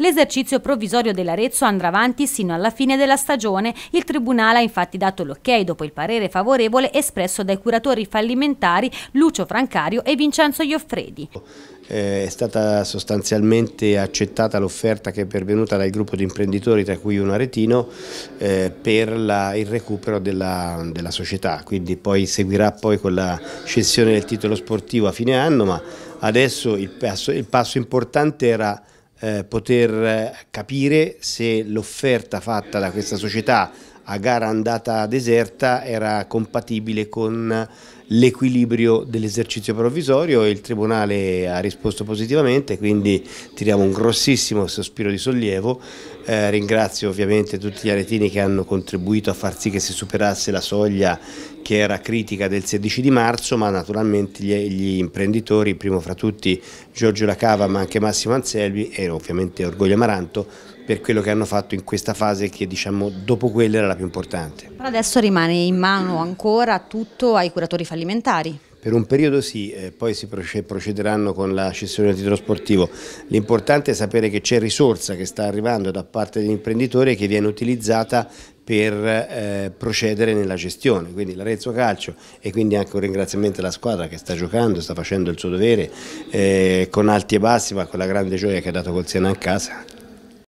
L'esercizio provvisorio dell'Arezzo andrà avanti sino alla fine della stagione. Il Tribunale ha infatti dato l'ok dopo il parere favorevole espresso dai curatori fallimentari Lucio Francario e Vincenzo Ioffredi. Eh, è stata sostanzialmente accettata l'offerta che è pervenuta dal gruppo di imprenditori, tra cui un aretino, eh, per la, il recupero della, della, società, quindi poi seguirà poi con la cessione del titolo sportivo a fine anno, ma adesso il passo, il passo importante era eh, poter eh, capire se l'offerta fatta da questa società a gara andata deserta era compatibile con l'equilibrio dell'esercizio provvisorio e il Tribunale ha risposto positivamente, quindi tiriamo un grossissimo sospiro di sollievo. Eh, ringrazio ovviamente tutti gli aretini che hanno contribuito a far sì che si superasse la soglia che era critica del 16 di marzo, ma naturalmente gli, gli imprenditori, primo fra tutti Giorgio Lacava ma anche Massimo Anselmi e ovviamente Orgoglio Amaranto, per quello che hanno fatto in questa fase che diciamo dopo quella era la più importante. Però adesso rimane in mano ancora tutto ai curatori fallimentari. Per un periodo sì, poi si procederanno con la cessione del titolo sportivo. L'importante è sapere che c'è risorsa che sta arrivando da parte dell'imprenditore che viene utilizzata per eh, procedere nella gestione, quindi l'Arezzo Calcio e quindi anche un ringraziamento alla squadra che sta giocando, sta facendo il suo dovere eh, con alti e bassi ma con la grande gioia che ha dato col Siena in casa.